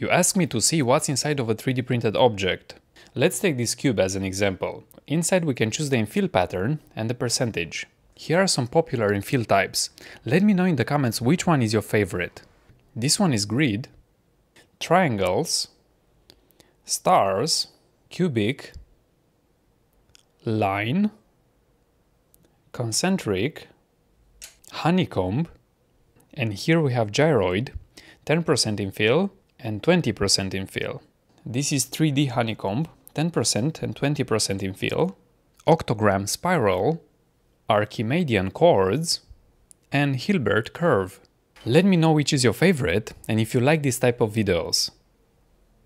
You ask me to see what's inside of a 3D printed object. Let's take this cube as an example. Inside we can choose the infill pattern and the percentage. Here are some popular infill types. Let me know in the comments which one is your favorite. This one is grid, triangles, stars, cubic, line, concentric, honeycomb, and here we have gyroid, 10% infill, and 20% in fill. This is 3D honeycomb, 10% and 20% in fill, octogram spiral, Archimedean chords, and Hilbert curve. Let me know which is your favorite and if you like this type of videos.